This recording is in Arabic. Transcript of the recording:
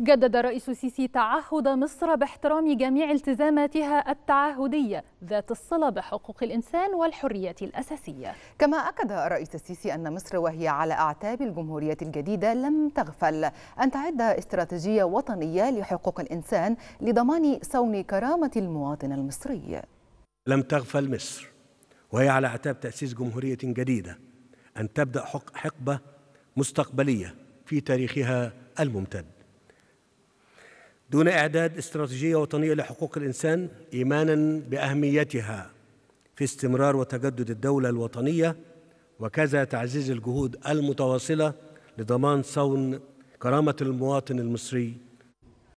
جدد الرئيس السيسي تعهد مصر باحترام جميع التزاماتها التعهديه ذات الصله بحقوق الانسان والحريات الاساسيه. كما اكد الرئيس السيسي ان مصر وهي على اعتاب الجمهوريه الجديده لم تغفل ان تعد استراتيجيه وطنيه لحقوق الانسان لضمان صون كرامه المواطن المصري. لم تغفل مصر وهي على اعتاب تاسيس جمهوريه جديده ان تبدا حقبه مستقبليه في تاريخها الممتد. دون إعداد استراتيجية وطنية لحقوق الإنسان إيمانا بأهميتها في استمرار وتجدد الدولة الوطنية وكذا تعزيز الجهود المتواصلة لضمان صون كرامة المواطن المصري